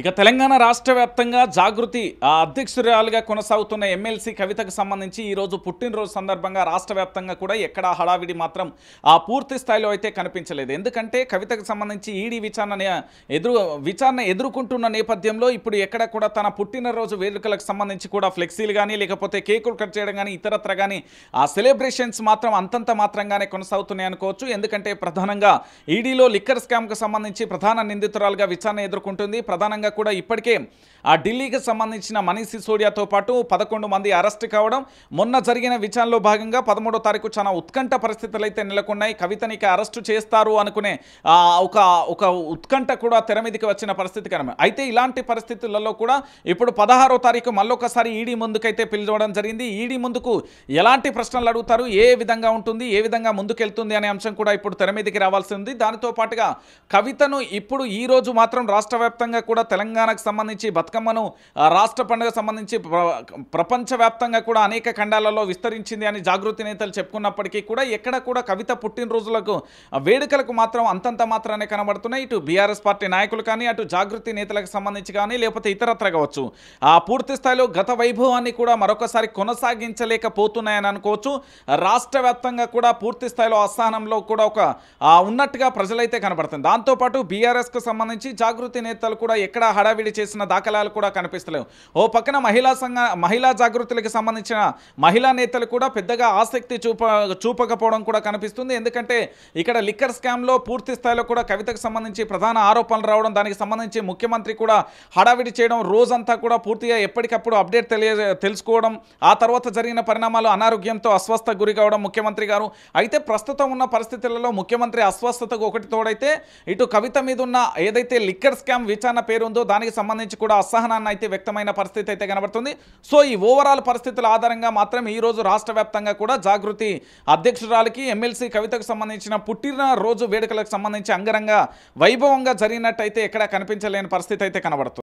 ఇక తెలంగాణ రాష్ట్ర వ్యాప్తంగా జాగృతి అధ్యక్షురాలుగా కొనసాగుతున్న ఎమ్మెల్సీ కవితకు సంబంధించి ఈరోజు పుట్టినరోజు సందర్భంగా రాష్ట్ర వ్యాప్తంగా కూడా ఎక్కడ హడావిడి మాత్రం ఆ పూర్తి స్థాయిలో అయితే కనిపించలేదు ఎందుకంటే కవితకు సంబంధించి ఈడీ విచారణ ఎదురు విచారణ ఎదుర్కొంటున్న నేపథ్యంలో ఇప్పుడు ఎక్కడ కూడా తన పుట్టినరోజు వేడుకలకు సంబంధించి కూడా ఫ్లెక్సీలు కానీ లేకపోతే కేకులు కట్ చేయడం కానీ ఇతరత్ర కానీ ఆ సెలబ్రేషన్స్ మాత్రం అంతంత మాత్రంగానే కొనసాగుతున్నాయి అనుకోవచ్చు ఎందుకంటే ప్రధానంగా ఈడీలో లిక్కర్ స్కామ్కు సంబంధించి ప్రధాన నిందితురాలుగా విచారణ ఎదుర్కొంటుంది ప్రధానంగా కారణంగా కూడా ఇప్పటికే ఆ ఢిల్లీకి సంబంధించిన మనీష్ సిసోడియాతో పాటు పదకొండు మంది అరెస్ట్ కావడం మొన్న జరిగిన విచారణలో భాగంగా పదమూడో తారీఖు చాలా ఉత్కంఠ పరిస్థితులు అయితే నెలకొన్నాయి కవితనికి అరెస్టు చేస్తారు అనుకునే ఒక ఒక ఉత్కంఠ కూడా తెర మీదకి వచ్చిన పరిస్థితి కనమే అయితే ఇలాంటి పరిస్థితులలో కూడా ఇప్పుడు పదహారో తారీఖు మళ్ళొకసారి ఈడీ ముందుకైతే పిలువడం జరిగింది ఈడీ ముందుకు ఎలాంటి ప్రశ్నలు అడుగుతారు ఏ విధంగా ఉంటుంది ఏ విధంగా ముందుకెళ్తుంది అనే అంశం కూడా ఇప్పుడు తెర మీదకి రావాల్సి ఉంది దానితో పాటుగా కవితను ఇప్పుడు ఈ రోజు మాత్రం రాష్ట్ర కూడా తెలంగాణకు సంబంధించి బతుకమ్మను రాష్ట్ర పండుగ సంబంధించి ప్రపంచవ్యాప్తంగా కూడా అనేక ఖండాలలో విస్తరించింది అని జాగృతి నేతలు చెప్పుకున్నప్పటికీ కూడా ఎక్కడ కూడా కవిత పుట్టినరోజులకు వేడుకలకు మాత్రం అంతంత మాత్రమే కనబడుతున్నాయి ఇటు బీఆర్ఎస్ పార్టీ నాయకులు కానీ అటు జాగృతి నేతలకు సంబంధించి కానీ లేకపోతే ఇతరత్ర కావచ్చు ఆ పూర్తి స్థాయిలో గత వైభవాన్ని కూడా మరొకసారి కొనసాగించలేకపోతున్నాయని అనుకోవచ్చు రాష్ట్ర వ్యాప్తంగా కూడా పూర్తి స్థాయిలో అస్థానంలో కూడా ఒక ఉన్నట్టుగా ప్రజలైతే కనబడుతుంది దాంతోపాటు బీఆర్ఎస్కు సంబంధించి జాగృతి నేతలు కూడా ఎక్కడ ఎక్కడ హడావిడి చేసిన దాఖలాలు కూడా కనిపిస్తలేవు ఓ పక్కన మహిళా సంఘ మహిళా జాగృతులకు సంబంధించిన మహిళా నేతలు కూడా పెద్దగా ఆసక్తి చూప చూపకపోవడం కూడా కనిపిస్తుంది ఎందుకంటే ఇక్కడ లిక్కర్ స్కామ్లో పూర్తి స్థాయిలో కూడా కవితకు సంబంధించి ప్రధాన ఆరోపణలు రావడం దానికి సంబంధించి ముఖ్యమంత్రి కూడా హడావిడి చేయడం రోజంతా కూడా పూర్తిగా ఎప్పటికప్పుడు అప్డేట్ తెలియ తెలుసుకోవడం ఆ తర్వాత జరిగిన పరిణామాలు అనారోగ్యంతో అస్వస్థ గురి కావడం ముఖ్యమంత్రి గారు అయితే ప్రస్తుతం ఉన్న పరిస్థితులలో ముఖ్యమంత్రి అస్వస్థతకు ఒకటి తోడైతే ఇటు కవిత మీద ఉన్న ఏదైతే లిక్కర్ స్కామ్ విచారణ పేరు ఉందో దానికి సంబంధించి కూడా అసహనాన్ని అయితే వ్యక్తమైన పరిస్థితి అయితే కనబడుతుంది సో ఈ ఓవరాల్ పరిస్థితుల ఆధారంగా మాత్రం ఈరోజు రాష్ట్ర కూడా జాగృతి అధ్యక్షురాలకి ఎమ్మెల్సీ కవితకు సంబంధించిన పుట్టిన రోజు వేడుకలకు సంబంధించి అంగరంగ వైభవంగా జరిగినట్టయితే ఎక్కడా కనిపించలేని పరిస్థితి అయితే కనబడుతుంది